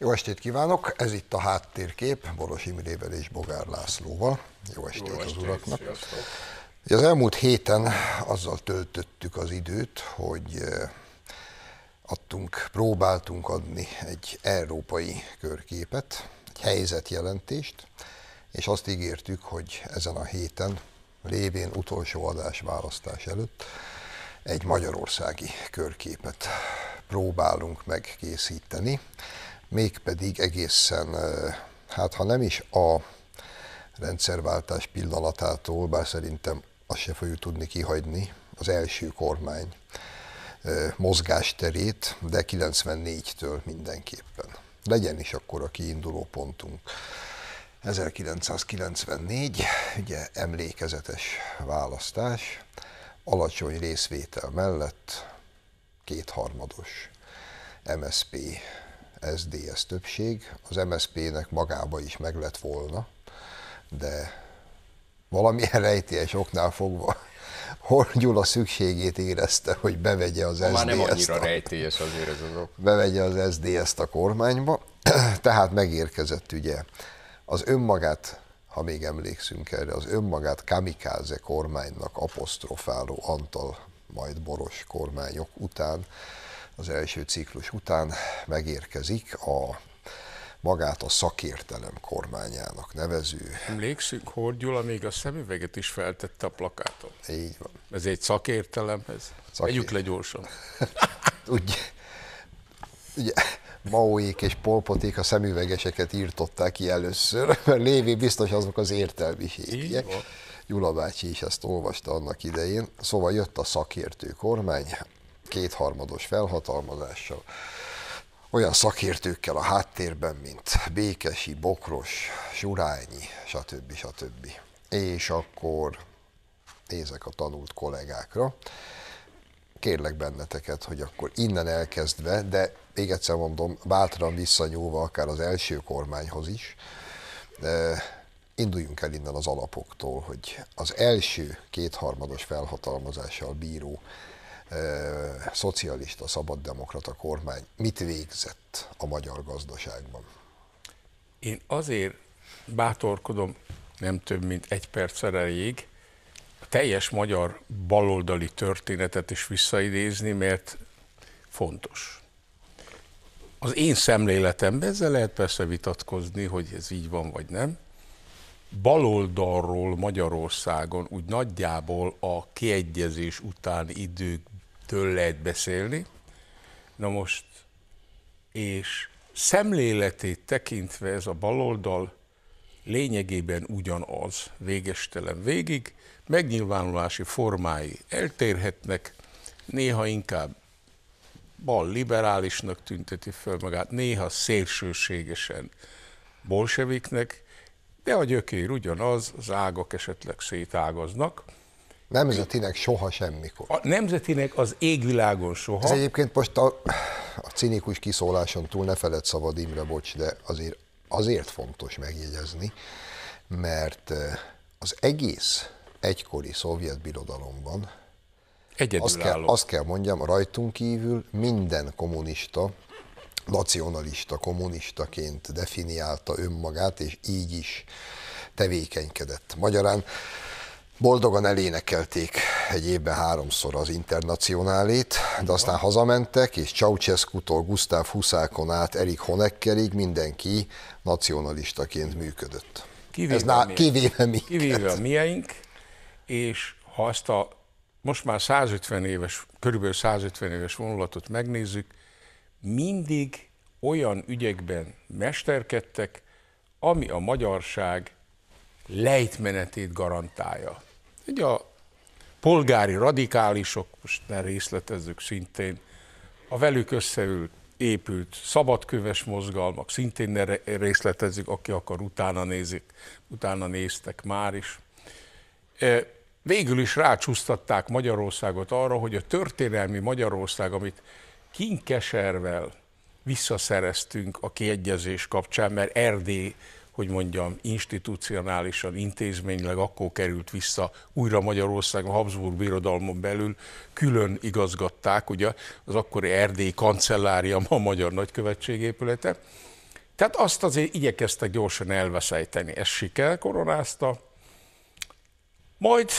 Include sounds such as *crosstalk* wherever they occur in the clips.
Jó estét kívánok! Ez itt a háttérkép Boros Imrével és Bogár Lászlóval. Jó estét, Jó estét az uraknak! Sziasztok. Az elmúlt héten azzal töltöttük az időt, hogy eh, adtunk, próbáltunk adni egy európai körképet, egy helyzetjelentést, és azt ígértük, hogy ezen a héten, lévén utolsó adás választás előtt, egy magyarországi körképet próbálunk megkészíteni. készíteni mégpedig egészen, hát ha nem is a rendszerváltás pillanatától, bár szerintem azt se fogjuk tudni kihagyni, az első kormány mozgásterét, de 94-től mindenképpen. Legyen is akkor a kiinduló pontunk. 1994, ugye emlékezetes választás, alacsony részvétel mellett kétharmados MSP SDS többség, az MSZP-nek magába is meg lett volna, de valamilyen rejtélyes oknál fogva Hornyula szükségét érezte, hogy bevegye az SZDSZ-t. Már nem annyira a... rejtélyes azért ez az ok. Bevegye az SZDSZ-t a kormányba, *clears throat* tehát megérkezett ugye az önmagát, ha még emlékszünk erre, az önmagát kamikáze kormánynak apostrofáló Antal, majd Boros kormányok után az első ciklus után megérkezik a magát a szakértelem kormányának nevező. Emlékszünk, hogy Gyula még a szemüveget is feltette a plakáton. Így van. Ez egy szakértelemhez. Szakér... Együk le gyorsan. *laughs* ugye, ugye, Maóék és Polpoték a szemüvegeseket írtották ki először, *laughs* mert lévi biztos azok az értelmiségiek. Gyula bácsi is ezt olvasta annak idején. Szóval jött a szakértő kormány, kétharmados felhatalmazással, olyan szakértőkkel a háttérben, mint Békesi, Bokros, Surányi, stb. stb. És akkor nézek a tanult kollégákra, kérlek benneteket, hogy akkor innen elkezdve, de még egyszer mondom, bátran visszanyúlva akár az első kormányhoz is, eh, induljunk el innen az alapoktól, hogy az első kétharmados felhatalmazással bíró szocialista, szabaddemokrata kormány mit végzett a magyar gazdaságban? Én azért bátorkodom nem több, mint egy perc erejéig a teljes magyar baloldali történetet is visszaidézni, mert fontos. Az én szemléletemben ezzel lehet persze vitatkozni, hogy ez így van vagy nem. Baloldalról Magyarországon úgy nagyjából a kiegyezés utáni időkben től lehet beszélni. Na most, és szemléletét tekintve ez a baloldal lényegében ugyanaz, végestelen végig, megnyilvánulási formái eltérhetnek, néha inkább bal liberálisnak tünteti föl magát, néha szélsőségesen bolseviknek, de a gyökér ugyanaz, az ágak esetleg szétágaznak, Nemzetinek soha semmikor. A nemzetinek az égvilágon soha. Ez egyébként most a, a cinikus kiszóláson túl ne feled szabad Imre, bocs, de azért, azért fontos megjegyezni, mert eh, az egész egykori szovjet birodalomban azt kell, azt kell mondjam, rajtunk kívül minden kommunista, nacionalista, kommunistaként definiálta önmagát, és így is tevékenykedett. Magyarán Boldogan elénekelték egy évben háromszor az internacionálét, de aztán hazamentek, és Ceausescu-tól Gustav Huszákon át Erik Honeckerig mindenki nacionalistaként működött. Kivéve, Ez ná- kivéve, minket. kivéve a miénk, és ha azt a most már 150 éves, körülbelül 150 éves vonulatot megnézzük, mindig olyan ügyekben mesterkedtek, ami a magyarság lejtmenetét garantálja. Ugye a polgári radikálisok, most ne részletezzük szintén, a velük összeült, épült szabadköves mozgalmak, szintén ne részletezzük, aki akar, utána nézik, utána néztek már is. E, végül is rácsúsztatták Magyarországot arra, hogy a történelmi Magyarország, amit kinkeservel visszaszereztünk a kiegyezés kapcsán, mert Erdély hogy mondjam, institucionálisan, intézményleg akkor került vissza újra Magyarország a Habsburg birodalmon belül, külön igazgatták, ugye az akkori erdélyi kancellária, ma a Magyar Nagykövetség épülete. Tehát azt azért igyekeztek gyorsan elveszejteni. Ez siker koronázta. Majd,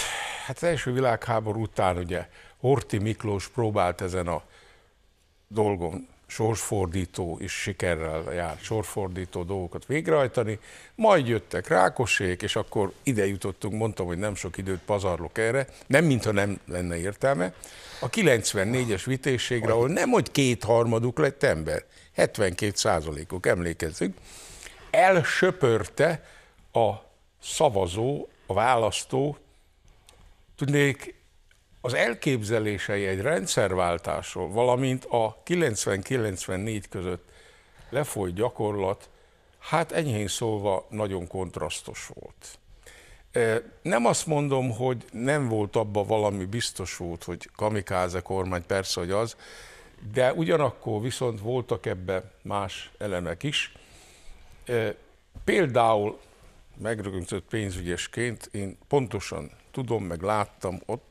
hát az első világháború után ugye Horti Miklós próbált ezen a dolgon sorsfordító és sikerrel járt sorsfordító dolgokat végrehajtani, majd jöttek rákosék, és akkor ide jutottunk, mondtam, hogy nem sok időt pazarlok erre, nem mintha nem lenne értelme, a 94-es vitészségre, ahol nem, hogy kétharmaduk lett ember, 72 százalékok, emlékezzük, elsöpörte a szavazó, a választó, tudnék, az elképzelései egy rendszerváltásról, valamint a 90-94 között lefolyt gyakorlat, hát enyhén szólva nagyon kontrasztos volt. E, nem azt mondom, hogy nem volt abba valami biztos volt, hogy kamikáze kormány, persze, hogy az, de ugyanakkor viszont voltak ebbe más elemek is. E, például megrögöntött pénzügyesként én pontosan tudom, meg láttam ott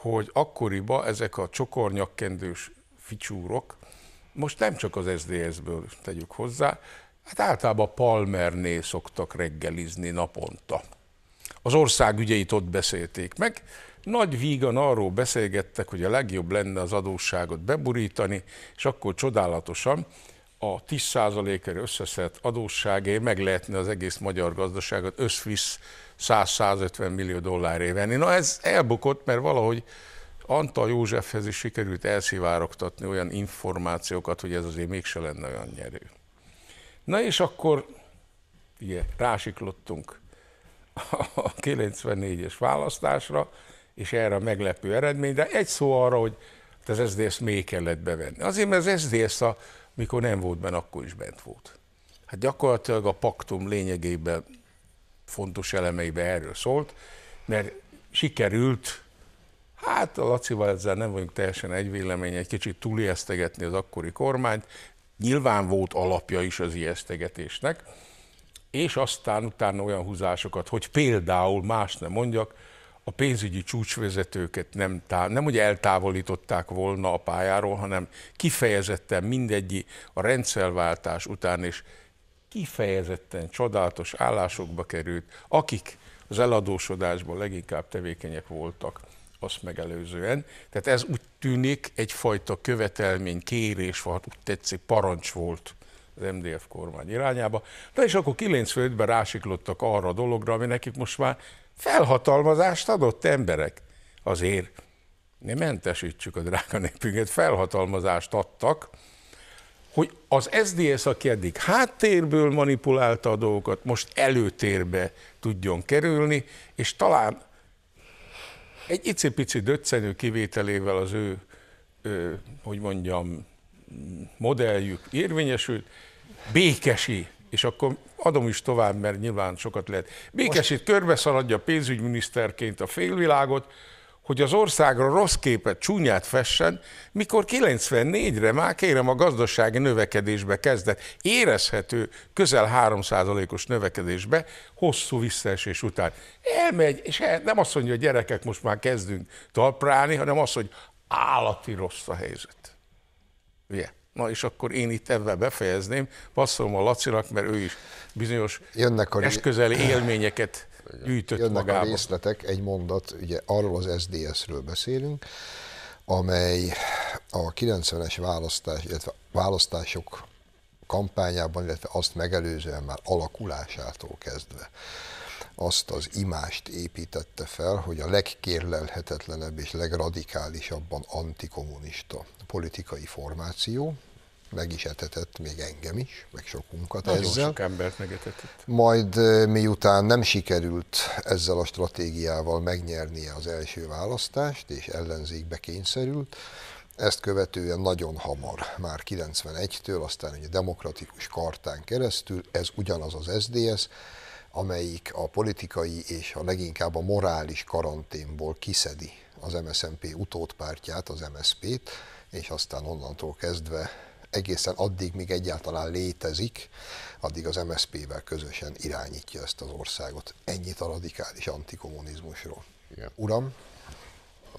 hogy akkoriban ezek a csokornyakkendős ficsúrok, most nem csak az SZDSZ-ből tegyük hozzá, hát általában Palmerné szoktak reggelizni naponta. Az ország ügyeit ott beszélték meg, nagy vígan arról beszélgettek, hogy a legjobb lenne az adósságot beburítani, és akkor csodálatosan a 10%-ra összeszedett adósságé meg lehetne az egész magyar gazdaságot összvisz 100-150 millió dollár venni. Na ez elbukott, mert valahogy Antal Józsefhez is sikerült elszivárogtatni olyan információkat, hogy ez azért mégse lenne olyan nyerő. Na és akkor ugye, rásiklottunk a 94-es választásra, és erre a meglepő eredmény, de egy szó arra, hogy hát az SZDSZ még kellett bevenni. Azért, mert az SZDSZ, mikor nem volt benne, akkor is bent volt. Hát gyakorlatilag a paktum lényegében fontos elemeiben erről szólt, mert sikerült, hát a Lacival ezzel nem vagyunk teljesen egy vélemény, egy kicsit túliesztegetni az akkori kormányt, nyilván volt alapja is az ijesztegetésnek, és aztán utána olyan húzásokat, hogy például más nem mondjak, a pénzügyi csúcsvezetőket nem, tá, nem ugye eltávolították volna a pályáról, hanem kifejezetten mindegyi a rendszerváltás után is kifejezetten csodálatos állásokba került, akik az eladósodásban leginkább tevékenyek voltak azt megelőzően. Tehát ez úgy tűnik egyfajta követelmény, kérés, vagy hát úgy tetszik, parancs volt az MDF kormány irányába. Na és akkor 95-ben rásiklottak arra a dologra, ami nekik most már felhatalmazást adott emberek. Azért ne mentesítsük a drága népünket, felhatalmazást adtak, hogy az SZDSZ, aki eddig háttérből manipulálta a dolgokat, most előtérbe tudjon kerülni, és talán egy icipici döccenő kivételével az ő, ő hogy mondjam, modelljük érvényesült, békesi, és akkor adom is tovább, mert nyilván sokat lehet. Békesit körbe szaladja pénzügyminiszterként a félvilágot, hogy az országra rossz képet, csúnyát fessen, mikor 94-re már kérem a gazdasági növekedésbe kezdett, érezhető közel 3%-os növekedésbe, hosszú visszaesés után. Elmegy, és nem azt mondja, hogy gyerekek, most már kezdünk talprálni, hanem azt hogy állati rossz a helyzet. Ugye? Na és akkor én itt ebben befejezném, passzolom a Lacinak, mert ő is bizonyos Jönnek a... eszközeli élményeket gyűjtött Jönnek magába. a részletek, egy mondat, ugye arról az SDS-ről beszélünk, amely a 90-es választás, illetve választások kampányában, illetve azt megelőzően már alakulásától kezdve azt az imást építette fel, hogy a legkérlelhetetlenebb és legradikálisabban antikommunista politikai formáció, meg is etetett még engem is, meg sokunkat Nagyon ezzel. sok embert megetetett. Majd miután nem sikerült ezzel a stratégiával megnyernie az első választást, és ellenzékbe kényszerült, ezt követően nagyon hamar, már 91-től, aztán egy demokratikus kartán keresztül, ez ugyanaz az SDS, amelyik a politikai és a leginkább a morális karanténból kiszedi az MSZNP utódpártját, az MSZP-t, és aztán onnantól kezdve egészen addig, míg egyáltalán létezik, addig az msp vel közösen irányítja ezt az országot. Ennyit a radikális antikommunizmusról. Igen. Uram,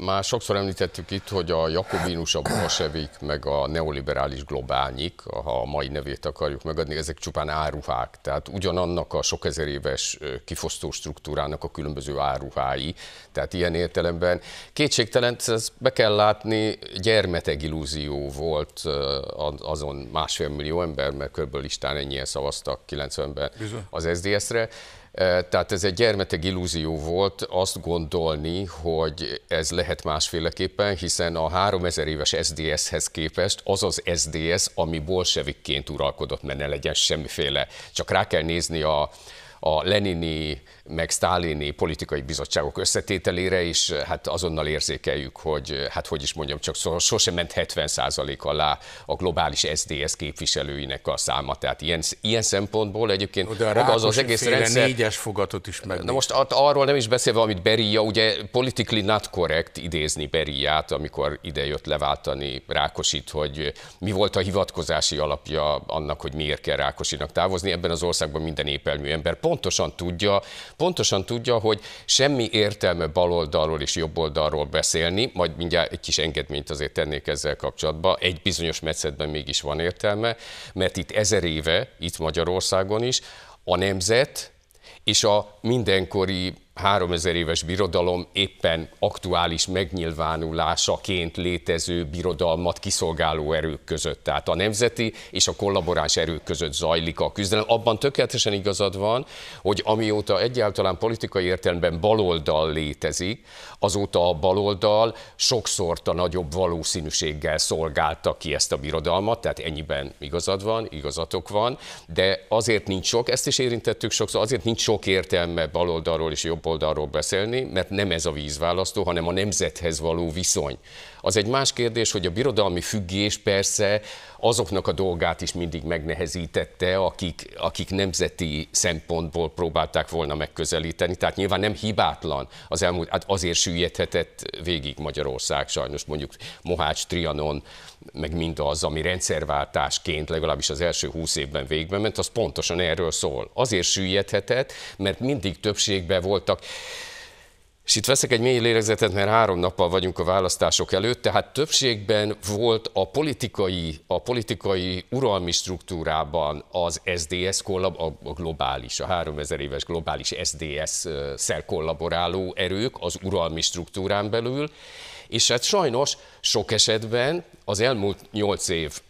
már sokszor említettük itt, hogy a jakobinus, a bolsevik, meg a neoliberális globálnyik, ha a mai nevét akarjuk megadni, ezek csupán áruhák. Tehát ugyanannak a sok ezer éves kifosztó struktúrának a különböző áruhái. Tehát ilyen értelemben kétségtelen, ezt be kell látni, gyermeteg illúzió volt azon másfél millió ember, mert körülbelül listán ennyien szavaztak 90-ben az SZDSZ-re. Tehát ez egy gyermeteg illúzió volt azt gondolni, hogy ez lehet másféleképpen, hiszen a 3000 éves SDS-hez képest az az SDS, ami bolsevikként uralkodott, mert ne legyen semmiféle. Csak rá kell nézni a, a lenini meg sztálini politikai bizottságok összetételére, is, hát azonnal érzékeljük, hogy hát hogy is mondjam, csak sosem ment 70% alá a globális SDS képviselőinek a száma. Tehát ilyen, ilyen szempontból egyébként de a az az egész rendszer... négyes fogatot is meg. Na most arról nem is beszélve, amit Beria, ugye politically not correct idézni Beriát, amikor ide jött leváltani Rákosit, hogy mi volt a hivatkozási alapja annak, hogy miért kell Rákosinak távozni. Ebben az országban minden épelmű ember pontosan tudja, pontosan tudja, hogy semmi értelme baloldalról és jobboldalról beszélni, majd mindjárt egy kis engedményt azért tennék ezzel kapcsolatban, egy bizonyos meccetben mégis van értelme, mert itt ezer éve, itt Magyarországon is, a nemzet és a mindenkori 3000 éves birodalom éppen aktuális megnyilvánulásaként létező birodalmat kiszolgáló erők között, tehát a nemzeti és a kollaboráns erők között zajlik a küzdelem. Abban tökéletesen igazad van, hogy amióta egyáltalán politikai értelemben baloldal létezik, azóta a baloldal sokszor a nagyobb valószínűséggel szolgálta ki ezt a birodalmat, tehát ennyiben igazad van, igazatok van, de azért nincs sok, ezt is érintettük sokszor, azért nincs sok értelme baloldalról és jobb oldalról beszélni, mert nem ez a vízválasztó, hanem a nemzethez való viszony. Az egy más kérdés, hogy a birodalmi függés persze azoknak a dolgát is mindig megnehezítette, akik, akik nemzeti szempontból próbálták volna megközelíteni. Tehát nyilván nem hibátlan az elmúlt, hát azért süllyedhetett végig Magyarország sajnos, mondjuk Mohács, Trianon, meg mindaz, ami rendszerváltásként legalábbis az első húsz évben végbe ment, az pontosan erről szól. Azért süllyedhetett, mert mindig többségben voltak és itt veszek egy mély lélegzetet, mert három nappal vagyunk a választások előtt, tehát többségben volt a politikai, a politikai uralmi struktúrában az SDS kollab, a globális, a 3000 éves globális SDS-szel kollaboráló erők az uralmi struktúrán belül, és hát sajnos sok esetben az elmúlt nyolc év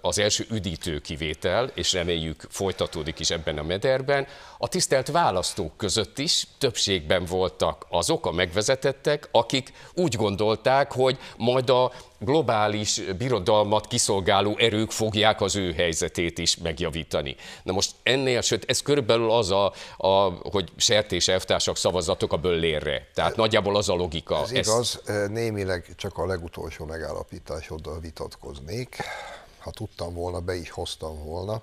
az első üdítő kivétel, és reméljük folytatódik is ebben a mederben, a tisztelt választók között is többségben voltak azok a megvezetettek, akik úgy gondolták, hogy majd a globális birodalmat kiszolgáló erők fogják az ő helyzetét is megjavítani. Na most ennél, sőt, ez körülbelül az, a, a hogy sertés elvtársak szavazatok a böllérre. Tehát nagyjából az a logika. Ez ezt... igaz, némileg csak a legutolsó megállapításoddal vitatkoznék ha tudtam volna, be is hoztam volna.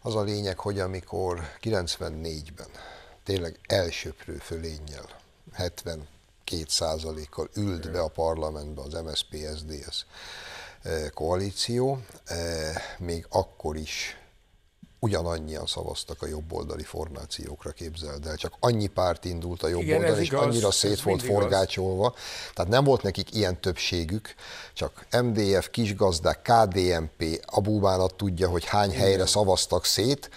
Az a lényeg, hogy amikor 94-ben tényleg elsöprő fölénnyel, 72 százalékkal ült be a parlamentbe az MSZP-SZDSZ eh, koalíció, eh, még akkor is ugyanannyian szavaztak a jobboldali formációkra, képzeld el. Csak annyi párt indult a jobboldal, és igaz, annyira szét volt forgácsolva. Igaz. Tehát nem volt nekik ilyen többségük, csak MDF, kisgazdák, KDMP, a búbánat tudja, hogy hány Igen. helyre szavaztak szét,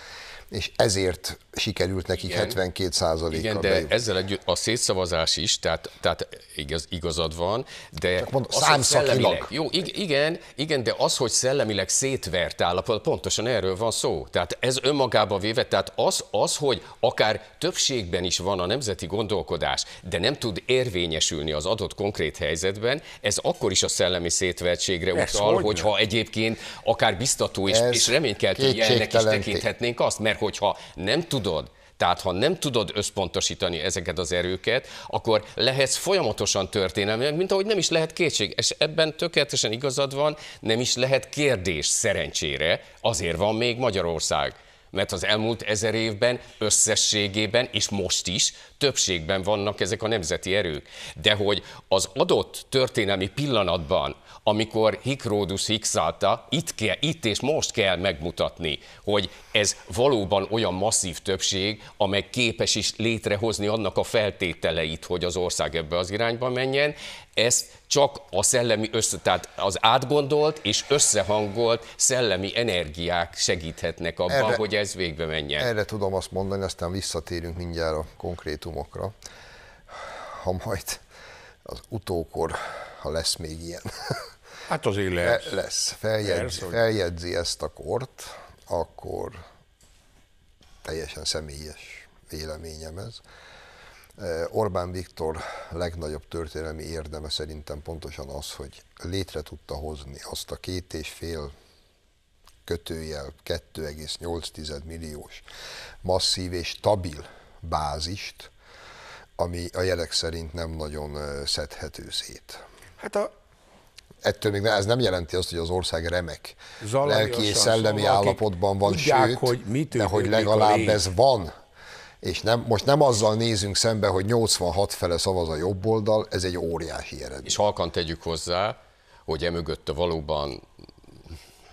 és ezért sikerült nekik igen, 72 százalékkal. Igen, de bejut. ezzel együtt a szétszavazás is, tehát, tehát igaz, igazad van, de Csak mondom, az, jó, igen, igen, de az, hogy szellemileg szétvert állapot, pontosan erről van szó. Tehát ez önmagába véve, tehát az, az, hogy akár többségben is van a nemzeti gondolkodás, de nem tud érvényesülni az adott konkrét helyzetben, ez akkor is a szellemi szétvertségre ez utal, hogy hogyha egyébként akár biztató és, ez és reménykeltő jelnek is tekinthetnénk azt, mert hogyha nem tudod, tehát ha nem tudod összpontosítani ezeket az erőket, akkor lehetsz folyamatosan történelmi, mint ahogy nem is lehet kétség. És ebben tökéletesen igazad van, nem is lehet kérdés szerencsére, azért van még Magyarország mert az elmúlt ezer évben összességében, és most is többségben vannak ezek a nemzeti erők. De hogy az adott történelmi pillanatban, amikor Hikródus Hikszálta, itt, kell, itt és most kell megmutatni, hogy ez valóban olyan masszív többség, amely képes is létrehozni annak a feltételeit, hogy az ország ebbe az irányba menjen, ezt csak a szellemi össze, tehát az átgondolt és összehangolt szellemi energiák segíthetnek abban, erre, hogy ez végbe menjen. Erre tudom azt mondani, aztán visszatérünk mindjárt a konkrét dokumentumokra, ha majd az utókor, ha lesz még ilyen. *laughs* Hát az lesz. Lesz. Feljegyzi, feljegyzi ezt a kort, akkor teljesen személyes véleményem ez. Orbán Viktor legnagyobb történelmi érdeme szerintem pontosan az, hogy létre tudta hozni azt a két és fél kötőjel 2,8 milliós masszív és stabil bázist, ami a jelek szerint nem nagyon szedhető szét. Hát a ettől még ez nem jelenti azt, hogy az ország remek Zalai lelki és szóval, szellemi szóval, állapotban van, tudják, sőt, hogy mit de hogy legalább ez van. És nem, most nem azzal nézünk szembe, hogy 86 fele szavaz a jobb oldal, ez egy óriási eredmény. És halkan tegyük hozzá, hogy emögött valóban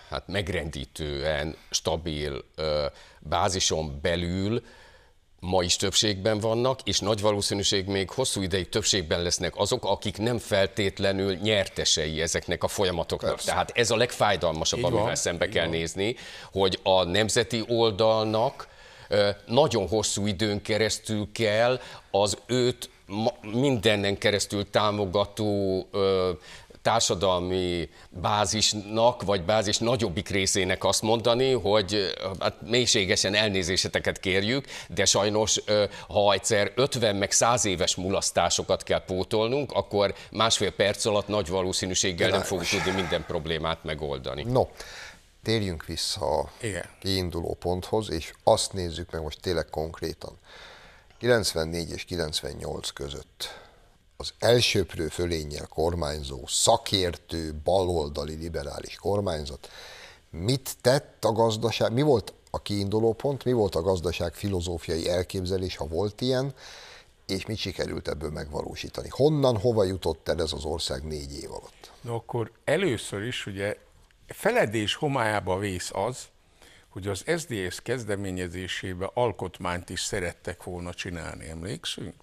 hát megrendítően stabil ö, bázison belül ma is többségben vannak, és nagy valószínűség még hosszú ideig többségben lesznek azok, akik nem feltétlenül nyertesei ezeknek a folyamatoknak. Persze. Tehát ez a legfájdalmasabb, Így amivel van. szembe Így kell van. nézni, hogy a nemzeti oldalnak nagyon hosszú időn keresztül kell az őt mindennen keresztül támogató társadalmi bázisnak, vagy bázis nagyobbik részének azt mondani, hogy hát mélységesen elnézéseteket kérjük, de sajnos, ha egyszer 50 meg 100 éves mulasztásokat kell pótolnunk, akkor másfél perc alatt nagy valószínűséggel nem fogunk tudni minden problémát megoldani. No, térjünk vissza a Igen. kiinduló ponthoz, és azt nézzük meg most tényleg konkrétan. 94 és 98 között az elsőprő fölénnyel kormányzó, szakértő, baloldali liberális kormányzat mit tett a gazdaság, mi volt a kiinduló pont, mi volt a gazdaság filozófiai elképzelés, ha volt ilyen, és mit sikerült ebből megvalósítani? Honnan, hova jutott el ez az ország négy év alatt? No akkor először is ugye feledés homályába vész az, hogy az SZDSZ kezdeményezésébe alkotmányt is szerettek volna csinálni, emlékszünk?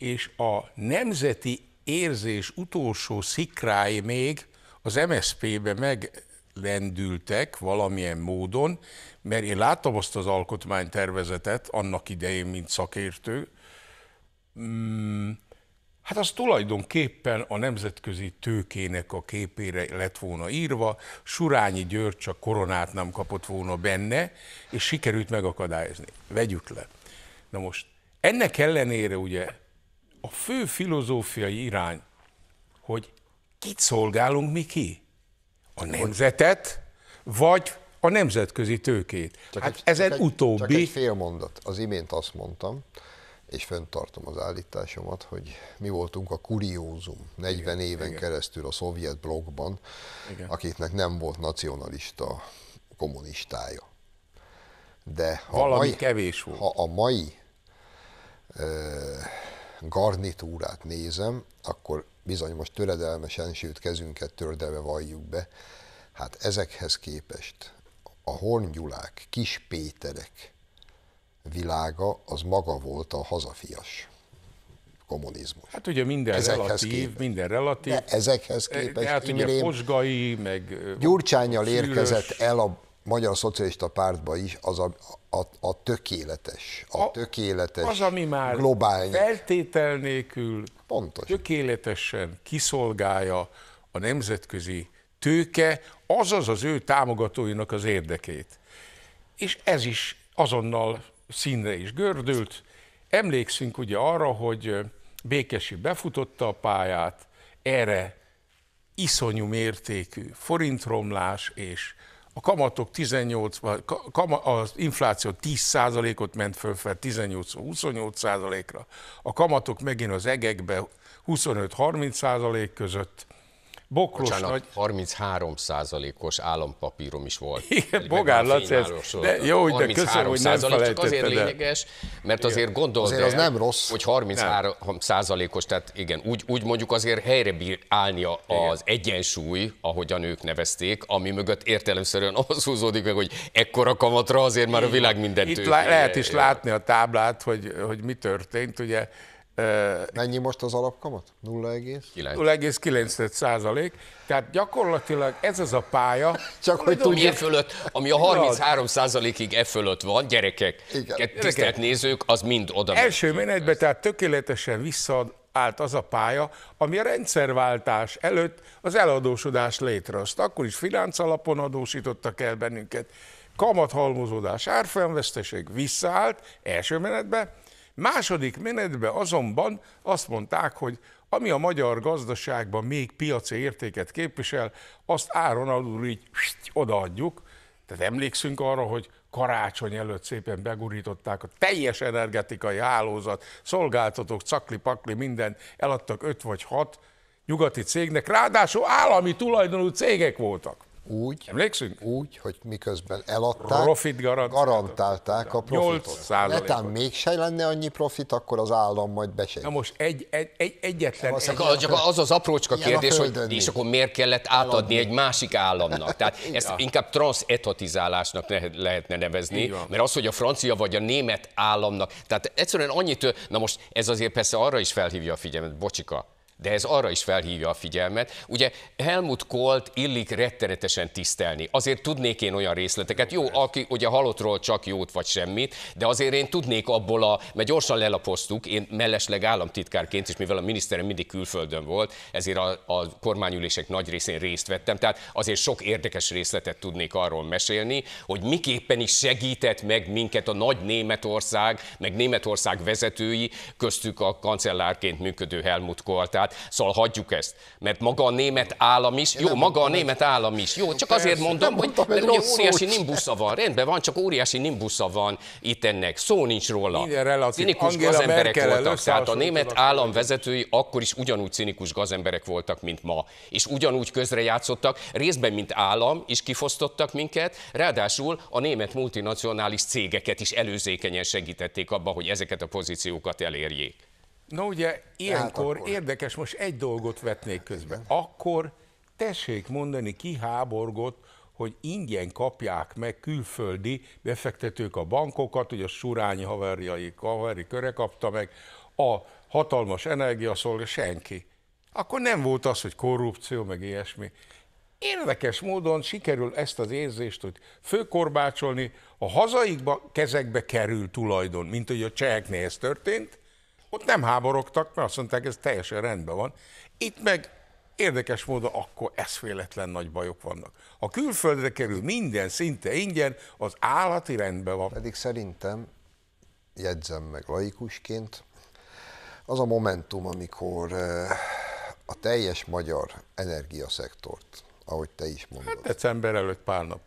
és a nemzeti érzés utolsó szikrái még az MSZP-be meglendültek valamilyen módon, mert én láttam azt az alkotmánytervezetet annak idején, mint szakértő, mm, Hát az tulajdonképpen a nemzetközi tőkének a képére lett volna írva, Surányi György csak koronát nem kapott volna benne, és sikerült megakadályozni. Vegyük le. Na most, ennek ellenére ugye a fő filozófiai irány, hogy kit szolgálunk mi ki? A nemzetet, vagy a nemzetközi tőkét. Csak hát egy, ezen csak egy, utóbbi... Csak egy fél mondat. Az imént azt mondtam, és tartom az állításomat, hogy mi voltunk a kuriózum 40 igen, éven igen. keresztül a szovjet blogban, igen. akiknek nem volt nacionalista kommunistája. De ha Valami mai, kevés volt. Ha a mai ö, garnitúrát nézem, akkor bizony most töredelmesen, sőt kezünket tördelve valljuk be, hát ezekhez képest a horngyulák, kis Péterek világa az maga volt a hazafias kommunizmus. Hát ugye minden ezekhez relatív, képest. minden relatív. E, de ezekhez képest, de hát ugye Imrém, Posgai, meg Gyurcsányjal érkezett el a Magyar Szocialista Pártban is az a, a, a tökéletes, a, a tökéletes, az, ami már globális. feltétel nélkül Pontos. tökéletesen kiszolgálja a nemzetközi tőke, azaz az ő támogatóinak az érdekét. És ez is azonnal színre is gördült. Emlékszünk ugye arra, hogy Békesi befutotta a pályát, erre iszonyú mértékű forintromlás és a kamatok 18, az infláció 10%-ot ment fölfel 18-28%-ra, a kamatok megint az egekbe 25-30% között, Boklos Bocsánat, nagy... 33 os állampapírom is volt. Igen, Bogár Laci, ez, de jó, hogy de köszönöm, hogy nem Csak azért lényeges, mert azért gondolod azért az el, nem rossz. hogy 33 os tehát igen, úgy, úgy mondjuk azért helyre bír állni az igen. egyensúly, a nők nevezték, ami mögött értelemszerűen az húzódik meg, hogy ekkora kamatra azért már a világ mindent Itt lehet is látni a táblát, hogy, hogy mi történt, ugye Mennyi most az alapkamat? 0,9 százalék. Tehát gyakorlatilag ez az a pálya. *laughs* Csak hogy tudjuk. Ami, e fölött, ami a 33 százalékig e fölött van, gyerekek, Igen. tisztelt nézők, az mind oda. Első menetben tehát tökéletesen visszaad állt az a pálya, ami a rendszerváltás előtt az eladósodás létrehozta. Akkor is alapon adósítottak el bennünket. Kamathalmozódás, árfolyamveszteség visszaállt első menetben, Második menetben azonban azt mondták, hogy ami a magyar gazdaságban még piaci értéket képvisel, azt áron alul így odaadjuk. Tehát emlékszünk arra, hogy karácsony előtt szépen begurították a teljes energetikai hálózat, szolgáltatók, cakli-pakli, minden, eladtak öt vagy hat nyugati cégnek, ráadásul állami tulajdonú cégek voltak úgy, Emlékszünk? úgy, hogy miközben eladták, profit garantálták, garantálták a profitot. 8 Netán mégse lenne annyi profit, akkor az állam majd besegít. Na most egy, egy, egy egyetlen... Az, egy, az az aprócska kérdés, hogy és akkor miért kellett átadni Eladni. egy másik államnak? Tehát *laughs* ezt inkább transetotizálásnak lehetne nevezni, mert az, hogy a francia vagy a német államnak, tehát egyszerűen annyit, na most ez azért persze arra is felhívja a figyelmet, bocsika, de ez arra is felhívja a figyelmet. Ugye Helmut Kolt illik rettenetesen tisztelni. Azért tudnék én olyan részleteket, jó, aki ugye halottról csak jót vagy semmit, de azért én tudnék abból a, mert gyorsan lelapoztuk, én mellesleg államtitkárként is, mivel a miniszterem mindig külföldön volt, ezért a, a kormányülések nagy részén részt vettem, tehát azért sok érdekes részletet tudnék arról mesélni, hogy miképpen is segített meg minket a nagy Németország, meg Németország vezetői, köztük a kancellárként működő Helmut Kohl. Tehát Európát. Szóval hagyjuk ezt. Mert maga a német állam is, jó, maga a német állam is, jó, csak azért mondom, hogy ugye óriási nimbusza van, rendben van, csak óriási nimbusza van itt ennek, szó nincs róla. Cinikus gazemberek voltak, tehát a német állam vezetői akkor is ugyanúgy cinikus gazemberek voltak, mint ma. És ugyanúgy közrejátszottak, részben, mint állam, és kifosztottak minket, ráadásul a német multinacionális cégeket is előzékenyen segítették abba, hogy ezeket a pozíciókat elérjék. Na ugye hát ilyenkor hát érdekes, most egy dolgot vetnék közben. Igen. Akkor tessék mondani ki háborgot, hogy ingyen kapják meg külföldi befektetők a bankokat, ugye a Surányi haverjai, haveri köre kapta meg, a hatalmas energiaszolga, senki. Akkor nem volt az, hogy korrupció, meg ilyesmi. Érdekes módon sikerül ezt az érzést, hogy főkorbácsolni, a hazaikba kezekbe kerül tulajdon, mint hogy a cseheknél ez történt, ott nem háborogtak, mert azt mondták, ez teljesen rendben van. Itt meg érdekes módon akkor eszféletlen nagy bajok vannak. A külföldre kerül minden szinte ingyen, az állati rendben van. Pedig szerintem, jegyzem meg laikusként, az a momentum, amikor eh, a teljes magyar energiaszektort, ahogy te is mondod. Hát december előtt pár nap,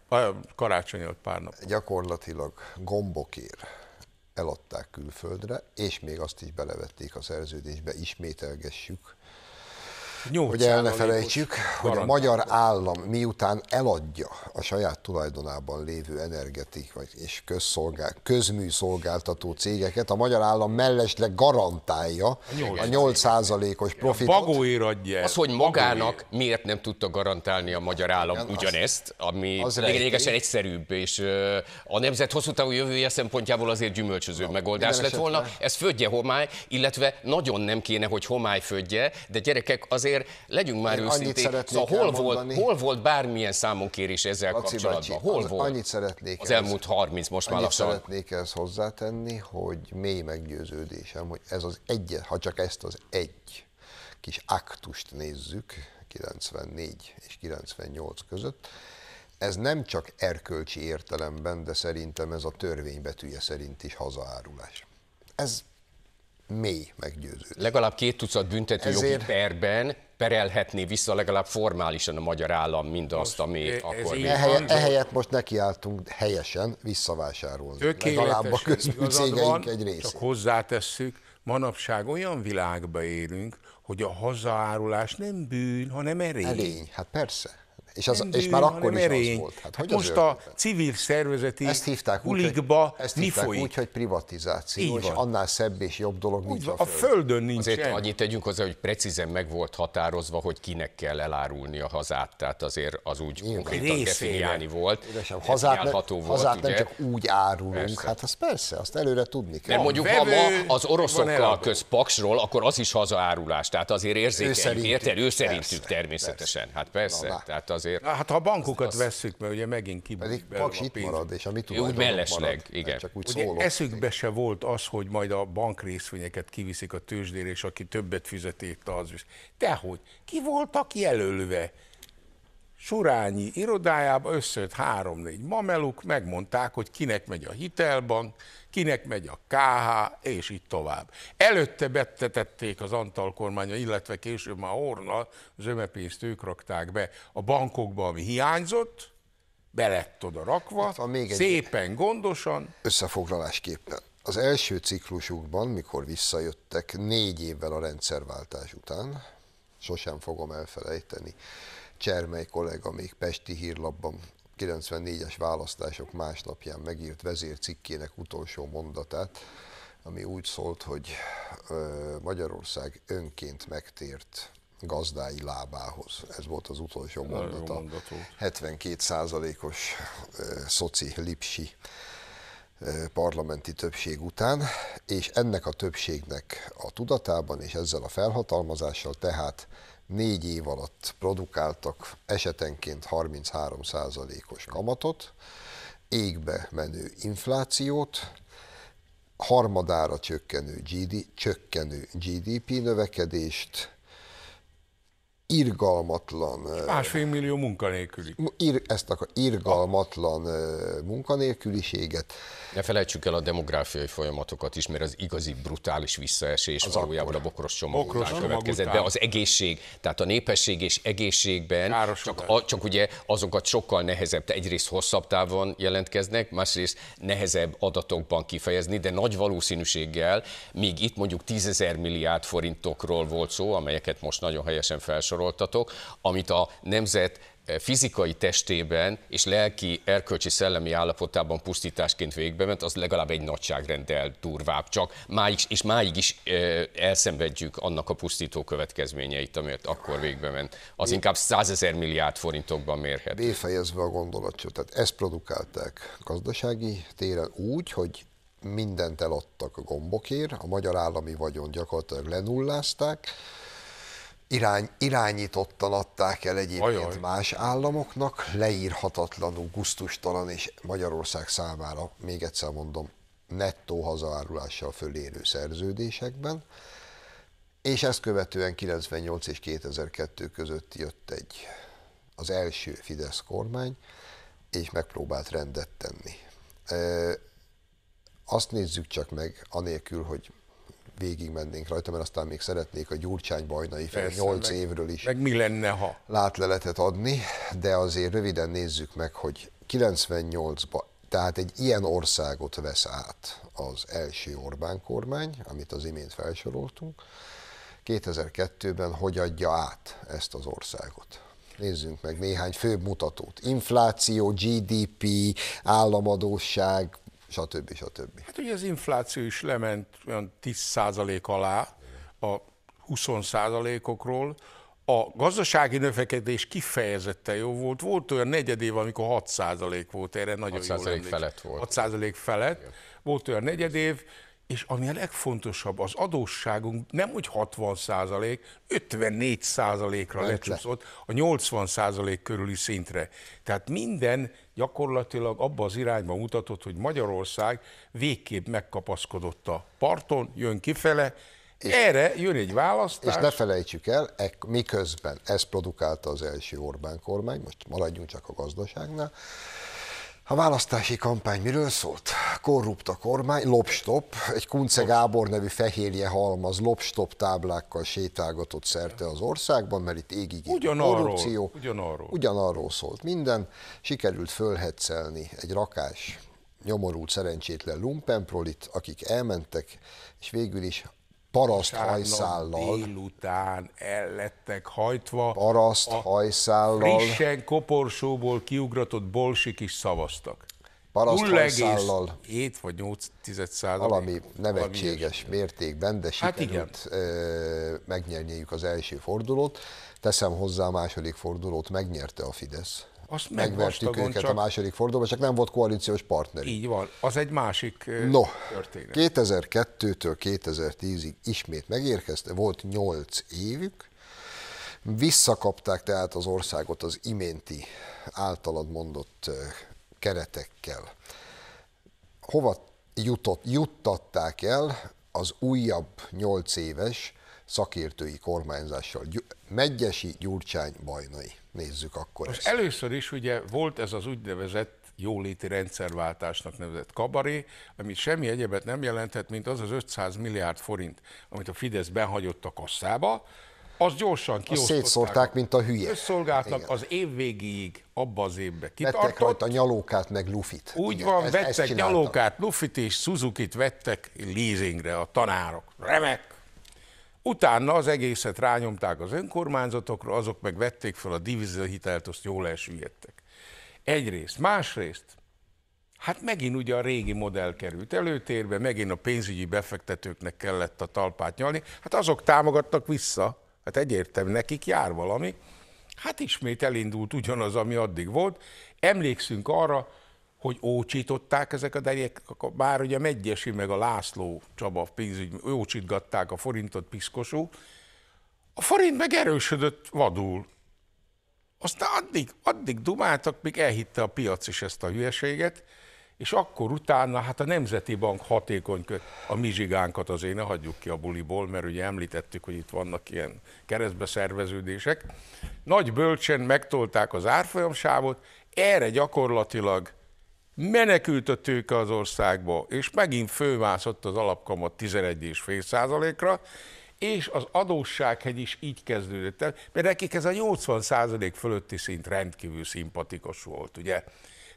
karácsony előtt pár nap. Gyakorlatilag gombokért eladták külföldre, és még azt is belevették a szerződésbe, ismételgessük, hogy el ne felejtsük, hogy a magyar állam miután eladja a saját tulajdonában lévő energetik és közszolgál, közműszolgáltató cégeket, a magyar állam mellesleg garantálja a 8 százalékos profitot. Bagóért adja Az, hogy magának miért nem tudta garantálni a magyar állam Igen, ugyanezt, ami az lényegesen egyszerűbb, és a nemzet hosszú távú jövője szempontjából azért gyümölcsöző no, megoldás lett volna. Ez földje homály, illetve nagyon nem kéne, hogy homály földje, de gyerekek azért azért legyünk már Én őszintén. Szóval hol volt, hol volt bármilyen számonkérés ezzel Laci kapcsolatban? Bácsi, hol az, volt? Annyit szeretnék Az elmúlt ez, 30, most már lassan. szeretnék ezt hozzátenni, hogy mély meggyőződésem, hogy ez az egy, ha csak ezt az egy kis aktust nézzük, 94 és 98 között, ez nem csak erkölcsi értelemben, de szerintem ez a törvénybetűje szerint is hazaárulás. Ez mély meggyőződés. Legalább két tucat büntető Ezért... jogi perben perelhetné vissza legalább formálisan a magyar állam mindazt, ami e- akkor... még... ehelyett, ehelyett most nekiálltunk helyesen visszavásárolni. legalább a közműcégeink egy részét. Csak hozzátesszük, manapság olyan világba élünk, hogy a hazaárulás nem bűn, hanem erény. Erény, hát persze. És, az, és már akkor is az volt. Hát, hát, hogy Most a civil szervezeti ezt hívták hulikba úgy, ezt mi hívták folyik? úgy, hogy privatizáció, és annál szebb és jobb dolog nincs a, a földön nincs. Azért annyit tegyünk hozzá, hogy precízen meg volt határozva, hogy kinek kell elárulni a hazát, tehát azért az úgy Nyilván. konkrétan Részére. definiálni volt. Édesem, hazát, nem, volt, hazát volt, nem csak úgy árulunk, persze. hát az persze, azt előre tudni kell. Mert mondjuk ha ma az oroszokkal köz Paksról, akkor az is hazaárulás, tehát azért érzékeljük, érted? Ő szerintük természetesen, hát persze, tehát az azért. Hát ha a bankokat azt, vesszük, mert ugye megint kibújik belőle a pénz. marad, és amit úgy mellesleg, marad, igen. Csak úgy ugye szólok. eszükbe se volt az, hogy majd a bank részvényeket kiviszik a tőzsdére, és aki többet fizet, az is. Dehogy, ki voltak jelölve? Surányi irodájába összejött három-négy mameluk, megmondták, hogy kinek megy a hitelbank, kinek megy a KH, és így tovább. Előtte bettetették az Antal kormánya, illetve később már Orna, zömepénzt ők rakták be a bankokba, ami hiányzott, be lett oda rakva, hát, még egy szépen, gondosan. Összefoglalásképpen. Az első ciklusukban, mikor visszajöttek négy évvel a rendszerváltás után, sosem fogom elfelejteni, Csermely kollega még Pesti hírlapban 94-es választások másnapján megírt vezércikkének utolsó mondatát, ami úgy szólt, hogy Magyarország önként megtért gazdái lábához. Ez volt az utolsó mondata. 72 százalékos szoci lipsi parlamenti többség után, és ennek a többségnek a tudatában és ezzel a felhatalmazással tehát négy év alatt produkáltak esetenként 33%-os kamatot, égbe menő inflációt, harmadára csökkenő, GDP csökkenő GDP növekedést, irgalmatlan... Másfél millió munkanélküli. Ir, ezt a irgalmatlan munkanélküliséget. Ne felejtsük el a demográfiai folyamatokat is, mert az igazi brutális visszaesés az valójában akkor. a bokros csomag bokros után következett be. Az egészség, tehát a népesség és egészségben, csak, a, csak ugye azokat sokkal nehezebb, egyrészt hosszabb távon jelentkeznek, másrészt nehezebb adatokban kifejezni, de nagy valószínűséggel, még itt mondjuk tízezer milliárd forintokról volt szó, amelyeket most nagyon helyesen felsorol, felsoroltatok, amit a nemzet eh, fizikai testében és lelki, erkölcsi, szellemi állapotában pusztításként végbe ment, az legalább egy nagyságrendel durvább csak. Máig, és máig is e, elszenvedjük annak a pusztító következményeit, amelyet akkor végbe ment. Az Én... inkább százezer milliárd forintokban mérhet. Befejezve a gondolatot, tehát ezt produkálták gazdasági téren úgy, hogy mindent eladtak a gombokért, a magyar állami vagyon gyakorlatilag lenullázták, irány, irányítottan adták el egyébként Ajaj. más államoknak, leírhatatlanul, guztustalan és Magyarország számára, még egyszer mondom, nettó hazaárulással fölérő szerződésekben, és ezt követően 98 és 2002 között jött egy az első Fidesz kormány, és megpróbált rendet tenni. E, azt nézzük csak meg, anélkül, hogy mennénk rajta, mert aztán még szeretnék a Gyurcsány bajnai fel 8 meg, évről is. Meg mi lenne, ha? Látleletet adni, de azért röviden nézzük meg, hogy 98-ban, tehát egy ilyen országot vesz át az első Orbán kormány, amit az imént felsoroltunk, 2002-ben hogy adja át ezt az országot. Nézzünk meg néhány főbb mutatót. Infláció, GDP, államadóság, stb. stb. Hát ugye az infláció is lement olyan 10% alá a 20%-okról, a gazdasági növekedés kifejezetten jó volt. Volt olyan negyed év, amikor 6 volt, erre nagyon 6 jól felett volt. 6 felett. Igen. Volt olyan negyed év, és ami a legfontosabb, az adósságunk nem úgy 60 százalék, 54 százalékra lecsúszott a 80 százalék körüli szintre. Tehát minden gyakorlatilag abba az irányba mutatott, hogy Magyarország végképp megkapaszkodott a parton, jön kifele, és, Erre jön egy választás. És ne felejtsük el, e, miközben ezt produkálta az első Orbán kormány, most maradjunk csak a gazdaságnál, a választási kampány miről szólt? Korrupt a kormány, Lopstop, egy Kunce Gábor nevű fehérje halmaz Lopstop táblákkal sétálgatott szerte az országban, mert itt égig ugyanarról, korrupció. Ugyanarról. ugyanarról szólt minden. Sikerült fölhetszelni egy rakás nyomorult szerencsétlen lumpenprolit, akik elmentek, és végül is paraszt hajszállal. Délután ellettek hajtva. Paraszt a hajszállal. Frissen koporsóból kiugratott bolsik is szavaztak. Paraszt hajszállal. 7 vagy 8 tized százalék. Valami nevetséges valami mértékben, de hát sikerült hát igen. megnyerniük az első fordulót. Teszem hozzá a második fordulót, megnyerte a Fidesz azt megvertük őket csak... a második fordulóban, csak nem volt koalíciós partner. Így van, az egy másik no, történet. 2002-től 2010-ig ismét megérkezte, volt 8 évük, visszakapták tehát az országot az iménti általad mondott keretekkel. Hova jutott, juttatták el az újabb 8 éves szakértői kormányzással. Megyesi, Gyurcsány, Bajnai. Nézzük akkor Most ezt. Először is ugye volt ez az úgynevezett jóléti rendszerváltásnak nevezett kabaré, ami semmi egyebet nem jelentett, mint az az 500 milliárd forint, amit a Fidesz behagyott a kasszába, az gyorsan kiosztották. Azt szétszórták, mint a hülye. Összolgáltak az év végéig, abba az évbe kitartott. Vettek rajta nyalókát, meg lufit. Úgy Igen, van, ez, vettek ezt nyalókát, lufit és Suzuki-t vettek leasingre a tanárok. Remek! Utána az egészet rányomták az önkormányzatokra, azok meg vették fel a divizahitelt, azt jól elsüllyedtek. Egyrészt. Másrészt, hát megint ugye a régi modell került előtérbe, megint a pénzügyi befektetőknek kellett a talpát nyalni, hát azok támogattak vissza, hát egyértelmű, nekik jár valami. Hát ismét elindult ugyanaz, ami addig volt. Emlékszünk arra, hogy ócsították ezek a derék, bár ugye a Megyesi meg a László Csaba pénzügy, ócsítgatták a forintot piszkosú, a forint meg erősödött vadul. Aztán addig, addig dumáltak, míg elhitte a piac is ezt a hülyeséget, és akkor utána, hát a Nemzeti Bank hatékony köt, a mizsigánkat azért ne hagyjuk ki a buliból, mert ugye említettük, hogy itt vannak ilyen keresztbe szerveződések. Nagy bölcsen megtolták az árfolyamsávot, erre gyakorlatilag a tőke az országba, és megint főmászott az alapkamat 11,5 ra és az adóssághegy is így kezdődött el, mert nekik ez a 80 százalék fölötti szint rendkívül szimpatikus volt, ugye?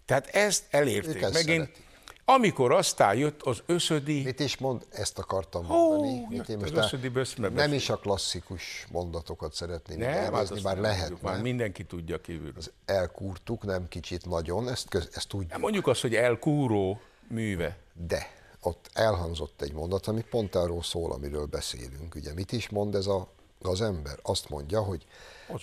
Tehát ezt elérték. Ők ezt megint szeretik. Amikor aztán jött az összödi... Mit is mond? Ezt akartam mondani. Oh, Mit én most összödi nem is a klasszikus mondatokat szeretném nem, elvezni, hát bár lehet. már mindenki tudja kívül. Az elkúrtuk, nem kicsit nagyon, ezt, köz, ezt tudjuk. Nem mondjuk azt, hogy elkúró műve. De ott elhangzott egy mondat, ami pont arról szól, amiről beszélünk. Ugye mit is mond ez a az ember azt mondja, hogy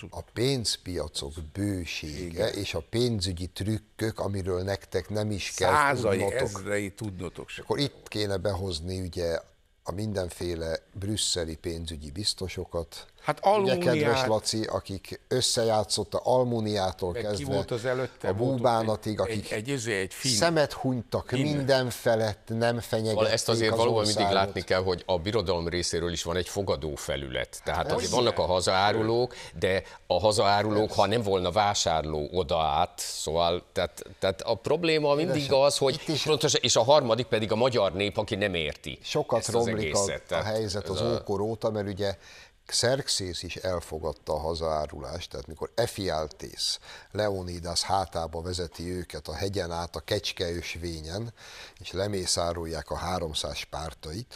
a pénzpiacok bősége Igen. és a pénzügyi trükkök, amiről nektek nem is kell Százai, tudnotok. Százai, tudnotok sem. Akkor itt kéne behozni ugye a mindenféle brüsszeli pénzügyi biztosokat, Hát Almuniát... Ugye kedves Laci, akik a Almuniától kezdve, volt az előtte, a Búbánatig, egy, akik egy, izé, egy, egy fin... szemet hunytak fin. minden felett, nem fenyegették Ezt azért az valahol mindig látni kell, hogy a birodalom részéről is van egy fogadó felület. Tehát hát, azért vannak a hazaárulók, de a hazaárulók, ha nem volna vásárló oda át, szóval tehát, tehát a probléma mindig az, hogy is... pontos, és a harmadik pedig a magyar nép, aki nem érti. Sokat romlik egészet, a, a helyzet az, az ókor óta, mert ugye Xerxész is elfogadta a hazaárulást, tehát mikor Efialtész Leonidas hátába vezeti őket a hegyen át a kecskeösvényen, és lemészárolják a 300 pártait,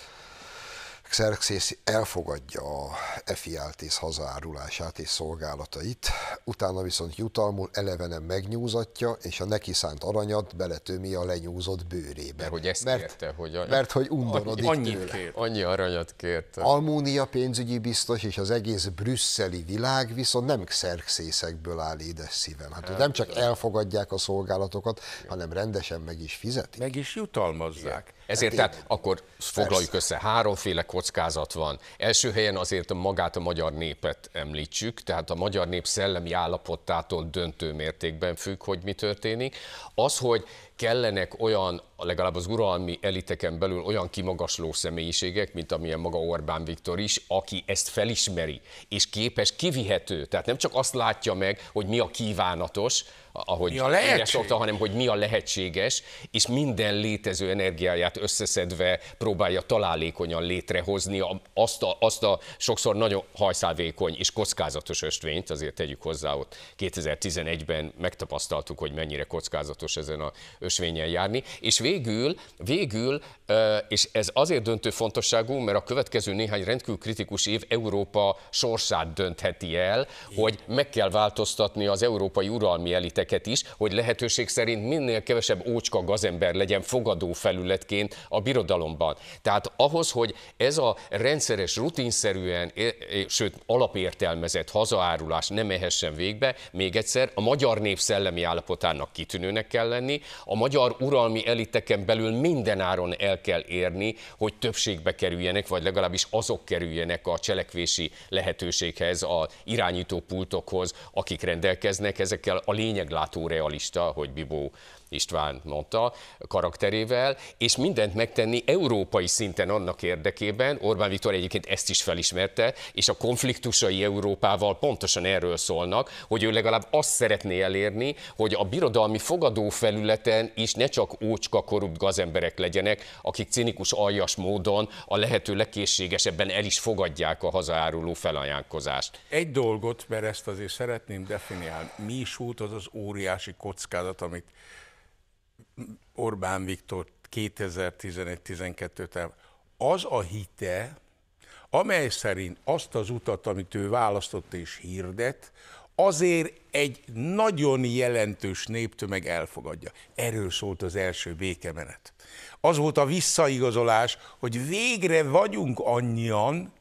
Xerxes elfogadja a Efiáltész hazárulását és szolgálatait, utána viszont jutalmul elevenen megnyúzatja, és a neki szánt aranyat beletömi a lenyúzott bőrébe. Mert hogy ezt mert, kérte, hogy a... mert hogy undorodik annyi, tőle. Kér, annyi aranyat kérte. Almúnia pénzügyi biztos, és az egész brüsszeli világ viszont nem Xerxészekből áll édes szíven. Hát, hát nem csak elfogadják a szolgálatokat, hanem rendesen meg is fizetik. Meg is jutalmazzák. Igen. Ezért tehát akkor foglaljuk persze. össze, háromféle kockázat van. Első helyen azért magát a magyar népet említsük, tehát a magyar nép szellemi állapotától döntő mértékben függ, hogy mi történik. Az, hogy kellenek olyan, legalább az uralmi eliteken belül olyan kimagasló személyiségek, mint amilyen maga Orbán Viktor is, aki ezt felismeri, és képes kivihető. Tehát nem csak azt látja meg, hogy mi a kívánatos, ahogy mi a szokta, hanem hogy mi a lehetséges, és minden létező energiáját összeszedve próbálja találékonyan létrehozni azt a, azt a sokszor nagyon hajszálvékony és kockázatos östvényt, azért tegyük hozzá, ott 2011-ben megtapasztaltuk, hogy mennyire kockázatos ezen a ösvényen járni, és végül, végül, és ez azért döntő fontosságú, mert a következő néhány rendkívül kritikus év Európa sorsát döntheti el, hogy meg kell változtatni az európai uralmi eliteket is, hogy lehetőség szerint minél kevesebb ócska gazember legyen fogadó felületként a birodalomban. Tehát ahhoz, hogy ez a rendszeres, rutinszerűen, sőt alapértelmezett hazaárulás nem ehessen végbe, még egyszer a magyar nép szellemi állapotának kitűnőnek kell lenni, a magyar uralmi eliteken belül mindenáron el kell érni, hogy többségbe kerüljenek, vagy legalábbis azok kerüljenek a cselekvési lehetőséghez, a irányító pultokhoz, akik rendelkeznek ezekkel a lényeglátó realista, hogy Bibó István mondta, karakterével, és mindent megtenni európai szinten annak érdekében, Orbán Viktor egyébként ezt is felismerte, és a konfliktusai Európával pontosan erről szólnak, hogy ő legalább azt szeretné elérni, hogy a birodalmi felületen, is ne csak ócska korrupt gazemberek legyenek, akik cinikus aljas módon a lehető legkészségesebben el is fogadják a hazáruló felajánkozást. Egy dolgot, mert ezt azért szeretném definiálni, mi is volt az az óriási kockázat, amit Orbán Viktor 2011-12 t az a hite, amely szerint azt az utat, amit ő választott és hirdet, azért egy nagyon jelentős néptömeg elfogadja. Erről szólt az első békemenet. Az volt a visszaigazolás, hogy végre vagyunk annyian,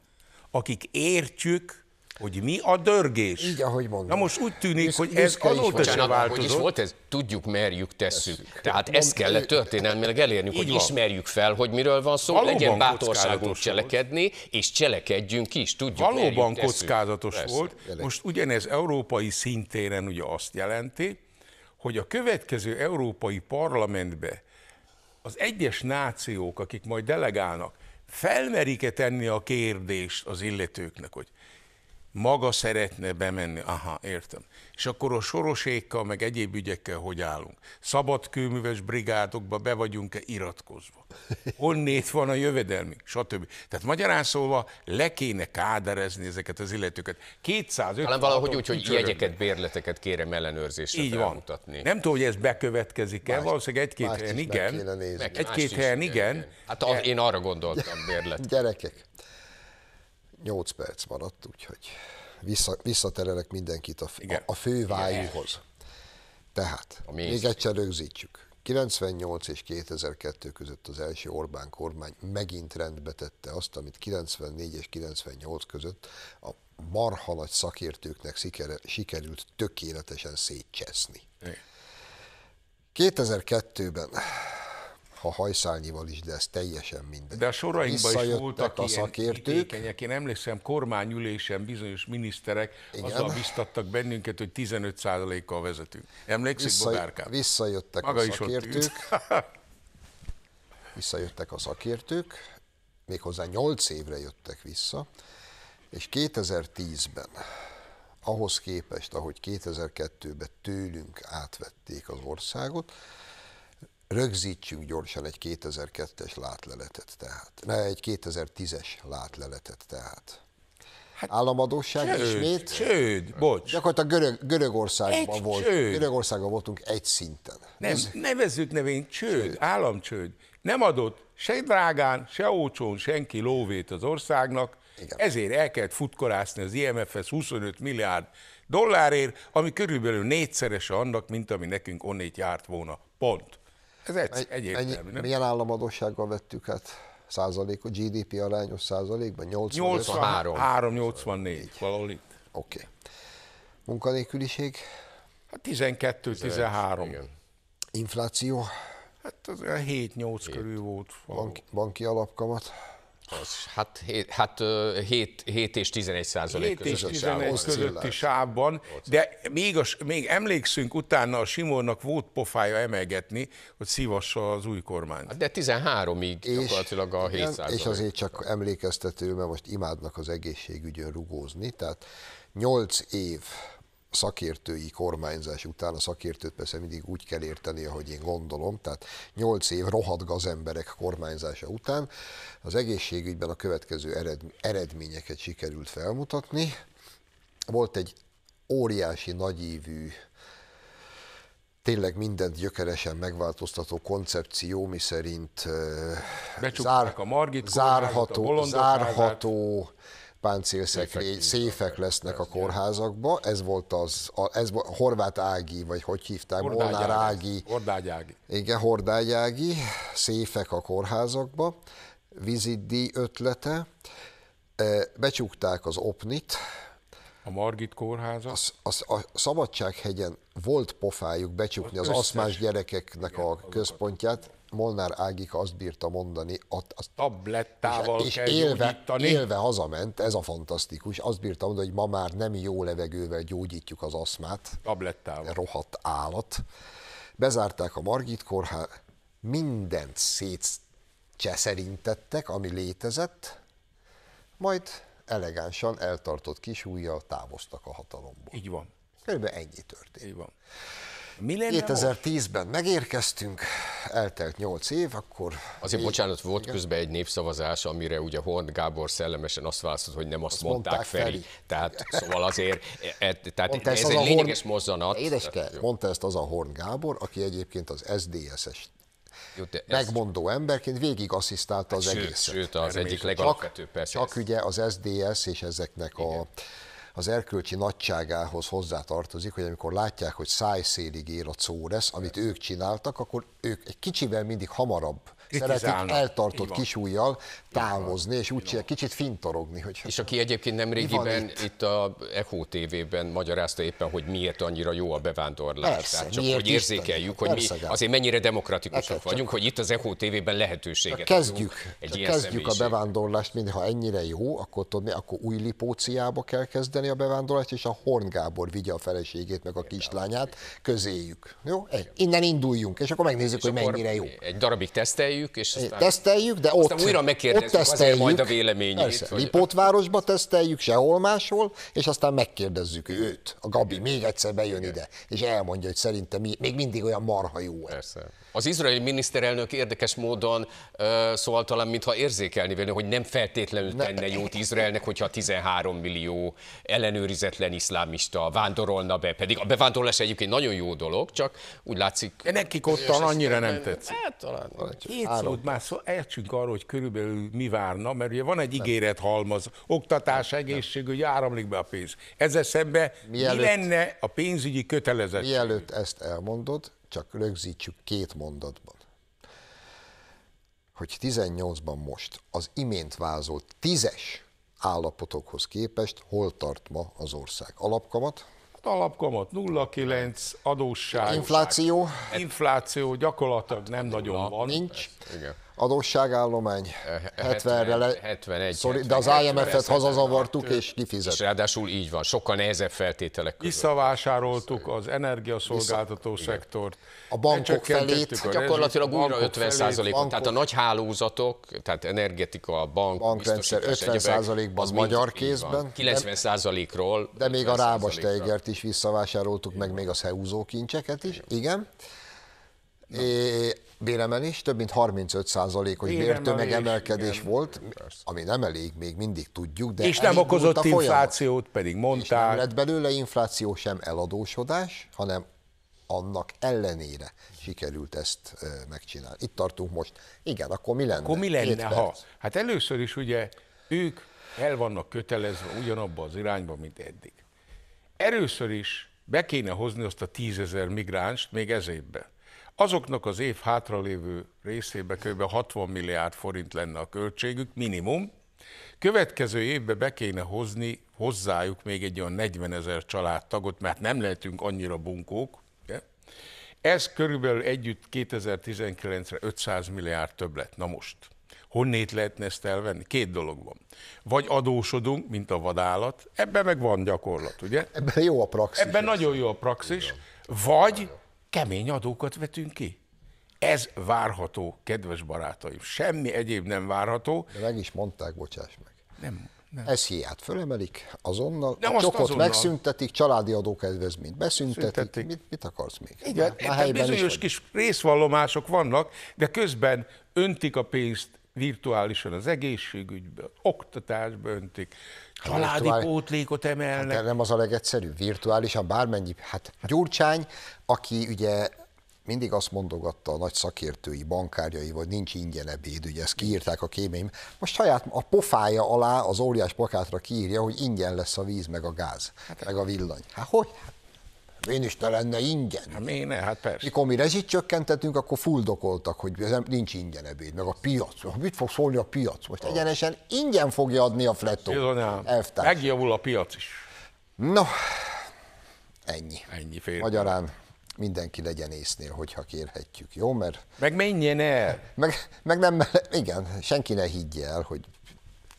akik értjük, hogy mi a dörgés. Így, ahogy mondom. Na most úgy tűnik, Üsz, hogy ez azóta sem változott. Hogy is volt ez? Tudjuk, merjük, tesszük. tesszük. Tehát ezt kellett történelmileg elérni, hogy van. ismerjük fel, hogy miről van szó, Valóban legyen bátorságunk cselekedni, és cselekedjünk is, tudjuk, Valóban merjük, kockázatos tesszük. volt. Persze. Most ugyanez európai szintéren ugye azt jelenti, hogy a következő európai parlamentbe az egyes nációk, akik majd delegálnak, felmerik-e tenni a kérdést az illetőknek, hogy maga szeretne bemenni, aha, értem. És akkor a sorosékkal, meg egyéb ügyekkel hogy állunk? Szabad kőműves brigádokba be vagyunk-e iratkozva? Honnét van a jövedelmi? Stb. Tehát magyarán szólva le kéne káderezni ezeket az illetőket. 200. Talán valahogy úgy, hogy egyeket jegyeket, bérleteket kérem ellenőrzésre Így van. Mutatni. Nem tudom, hogy ez bekövetkezik-e, valószínűleg egy-két helyen igen. Egy-két helyen igen. Hát az, én arra gondoltam, bérlet. Gyerekek. 8 perc maradt, úgyhogy vissza, visszaterelek mindenkit a, Igen. a, a fővájúhoz. Tehát, a még egyszer rögzítjük. 98 és 2002 között az első Orbán kormány megint rendbe tette azt, amit 94 és 98 között a marha nagy szakértőknek sikere, sikerült tökéletesen szétcseszni. 2002-ben ha hajszálnyival is, de ez teljesen mindegy. De a sorainkban is voltak a szakértők. ilyen Én emlékszem, kormányülésen bizonyos miniszterek Igen. azzal biztattak bennünket, hogy 15%-kal vezetünk. Emlékszik, Vissza, Bogárkám? Visszajöttek Maga a szakértők. *laughs* visszajöttek a szakértők, méghozzá 8 évre jöttek vissza, és 2010-ben ahhoz képest, ahogy 2002-ben tőlünk átvették az országot, Rögzítsünk gyorsan egy 2002-es látleletet tehát. Ne, egy 2010-es látleletet tehát. Hát államadóság csőd, ismét. Csőd, bocs. Gyakorlatilag görög, Görögországban egy volt. Csőd. Görögországban voltunk egy szinten. Nem, Ez... nevezzük nevén csőd, csőd, államcsőd. Nem adott se drágán, se ócsón, senki lóvét az országnak, Igen. ezért el kellett futkorászni az IMF-hez 25 milliárd dollárért, ami körülbelül négyszerese annak, mint ami nekünk onnét járt volna. Pont. Ez egy, egyértelmű, ennyi, nem? Milyen államadósággal vettük hát százalék, a GDP arányos százalékban? 83. 84 valahol itt. Oké. Okay. Munkanélküliség? Hát 12-13. Infláció? Hát az 7-8 körül volt. Bank, banki alapkamat? Az, hát, 7, hát 7, 7 és 11 százalék között. 7 és 11 közötti sávban, de még, a, még emlékszünk utána a Simónak volt pofája emelgetni, hogy szívassa az új kormányt. Hát de 13-ig gyakorlatilag a 7 százalék. És azért csak emlékeztető, mert most imádnak az egészségügyön rugózni, tehát 8 év szakértői kormányzás után, a szakértőt persze mindig úgy kell érteni, ahogy én gondolom, tehát 8 év rohadt gazemberek kormányzása után az egészségügyben a következő eredményeket sikerült felmutatni. Volt egy óriási nagyívű tényleg mindent gyökeresen megváltoztató koncepció, mi szerint zár, a Margit zárható, a zárható páncélszekrény, széfek lesznek a kórházakba. Ez volt az, a, ez volt Horváth Ági, vagy hogy hívták, Hordágy Molnár Ági. Hordágy Ági. Igen, Hordágy Ági, széfek a kórházakba, Vizidi ötlete. E, becsukták az opnit, a Margit kórháza? A, a, a Szabadsághegyen volt pofájuk becsukni az, az aszmás gyerekeknek Igen, a központját. Molnár Ágika azt bírta mondani, a azt tablettával és, kell és élve, gyógyítani. élve hazament, ez a fantasztikus, azt bírta mondani, hogy ma már nem jó levegővel gyógyítjuk az aszmát. Tablettával. Rohadt állat. Bezárták a Margit kórház, mindent szétcseszerintettek, ami létezett, majd elegánsan eltartott kis ujjal távoztak a hatalomból. Így van. Körülbelül ennyi történt. Így van. 2010-ben megérkeztünk, eltelt 8 év, akkor... Azért bocsánat, volt igen. közben egy népszavazás, amire ugye Horn Gábor szellemesen azt válaszolt, hogy nem azt, azt mondták, mondták Feri. Feri. Tehát szóval azért, e, e tehát mondta ez egy Horn... lényeges Horn... mozzanat. Édeske, mondta ezt az a Horn Gábor, aki egyébként az SZDSZ-es jó, megmondó emberként végig asszisztálta hát az sőt, egészet. Sőt, az Erre egyik legalapvetőbb persze. Csak ugye az SDS és ezeknek Igen. a az erkölcsi nagyságához hozzátartozik, hogy amikor látják, hogy szájszélig ér a lesz, amit ők csináltak, akkor ők egy kicsivel mindig hamarabb szeretik eltartott kisújjal távozni, és úgy csinál, kicsit fintorogni. Hogy és aki egyébként nem régiben itt? itt a Echo TV-ben magyarázta éppen, hogy miért annyira jó a bevándorlás. Persze, Tehát csak miért hogy érzékeljük, Isten, hogy mi azért mennyire demokratikusak Neked vagyunk, csak... hogy itt az Echo TV-ben lehetőséget kezdjük, egy ilyen kezdjük a bevándorlást, mintha ennyire jó, akkor tudni, akkor új lipóciába kell kezdeni a bevándorlást, és a Horn Gábor vigye a feleségét, meg a kislányát közéjük. Jó? Innen induljunk, és akkor megnézzük, és hogy mennyire jó. Egy darabig teszteljük, teszteljük, és aztán, teszteljük, de ott, aztán újra megkérdezzük ott azért majd a véleményét. Persze, vagy... Lipótvárosba teszteljük, sehol máshol, és aztán megkérdezzük őt, a Gabi még egyszer bejön ide, és elmondja, hogy szerintem még mindig olyan marha jó. Persze. Az izraeli miniszterelnök érdekes módon ö, szóval talán, mintha érzékelni vélne, hogy nem feltétlenül tenne jót Izraelnek, hogyha 13 millió ellenőrizetlen iszlámista vándorolna be. Pedig a bevándorlás egyébként nagyon jó dolog, csak úgy látszik... De nekik ott annyira nem tetszik. Hát talán. Hát, már szó, értsünk arról, hogy körülbelül mi várna, mert ugye van egy ígéret halmaz, oktatás, egészségügy, áramlik be a pénz. Ezzel szemben mi lenne a pénzügyi kötelezettség? Mielőtt ezt elmondod, csak rögzítsük két mondatban, hogy 18-ban most az imént vázolt tízes állapotokhoz képest hol tart ma az ország? Alapkamat? Hát alapkamat 0,9, adósság. Infláció? Infláció gyakorlatilag nem nagyon Na, van. Nincs. Igen adósságállomány 70-re eh, eh, 71, Sorry, 70, de az IMF-et hazazavartuk és kifizettük. És ráadásul így van, sokkal nehezebb feltételek között. Visszavásároltuk az energiaszolgáltató Vissza... szektort. A bankok felét. A gyakorlatilag újra 50 bankok, Tehát a nagy hálózatok, tehát energetika, bank, bankrendszer 50 százalékban az magyar kézben. 90 százalékról. De még a tejgert is visszavásároltuk, meg még a Szeúzó kincseket is. Igen. É, béremelés, több mint 35 százalékos bértömegemelkedés volt, persze. ami nem elég, még mindig tudjuk. De és nem okozott inflációt, pedig mondták. És nem lett belőle infláció sem eladósodás, hanem annak ellenére sikerült ezt megcsinálni. Itt tartunk most. Igen, akkor mi lenne? Akkor mi lenne, ha? Hát először is ugye ők el vannak kötelezve ugyanabba az irányba, mint eddig. Először is be kéne hozni azt a tízezer migránst még ez évben azoknak az év hátralévő részébe kb. 60 milliárd forint lenne a költségük, minimum. Következő évbe be kéne hozni hozzájuk még egy olyan 40 ezer családtagot, mert nem lehetünk annyira bunkók. De? Ez körülbelül együtt 2019-re 500 milliárd több lett, Na most, honnét lehetne ezt elvenni? Két dolog van. Vagy adósodunk, mint a vadállat, ebben meg van gyakorlat, ugye? Ebben jó a praxis. Ebben nagyon jó a praxis. Igen. Vagy kemény adókat vetünk ki. Ez várható, kedves barátaim. Semmi egyéb nem várható. De meg is mondták, bocsáss meg. Nem. nem. Ez hiát fölemelik, azonnal, nem a csokot azonnal. megszüntetik, családi adókedvezményt beszüntetik. Szüntetik. Mit, mit akarsz még? Igen, Már, hát bizonyos kis vagy. részvallomások vannak, de közben öntik a pénzt virtuálisan az egészségügyből, oktatásba öntik, Hát Családi virtuál... pótlékot hát emelnek. Hát nem az a legegyszerűbb, virtuálisan bármennyi. Hát Gyurcsány, aki ugye mindig azt mondogatta a nagy szakértői bankárjai, hogy nincs ingyen ebéd, ugye ezt kiírták a kémeim. Most saját a pofája alá az óriás plakátra kiírja, hogy ingyen lesz a víz, meg a gáz, hát meg a villany. Hát hogy? Hát én is te lenne ingyen. Hát miért ne? Hát persze. Mikor mi rezsit csökkentettünk, akkor fuldokoltak, hogy ez nincs ingyen ebéd, meg a piac. Hát mit fog szólni a piac? Most egyenesen ingyen fogja adni a flettó. Megjavul a piac is. No, ennyi. Ennyi fél. Magyarán mindenki legyen észnél, hogyha kérhetjük, jó? Mert... Meg menjen el! Meg, meg nem, igen, senki ne higgye el, hogy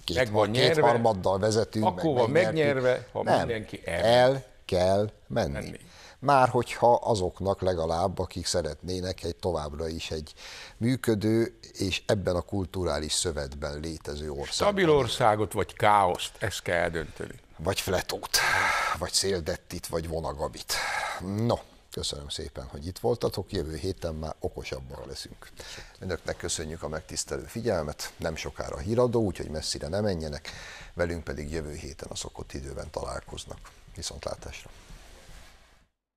két, meg van két nyerve, harmaddal vezetünk. Akkor meg van megnyerve, ha nem, mindenki el. El kell menni. menni már hogyha azoknak legalább, akik szeretnének egy továbbra is egy működő és ebben a kulturális szövetben létező országot. Stabil országot vagy káoszt, ezt kell eldönteni. Vagy fletót, vagy széldettit, vagy vonagabit. No, Köszönöm szépen, hogy itt voltatok, jövő héten már okosabbak leszünk. Önöknek köszönjük a megtisztelő figyelmet, nem sokára híradó, úgyhogy messzire ne menjenek, velünk pedig jövő héten a szokott időben találkoznak. Viszontlátásra!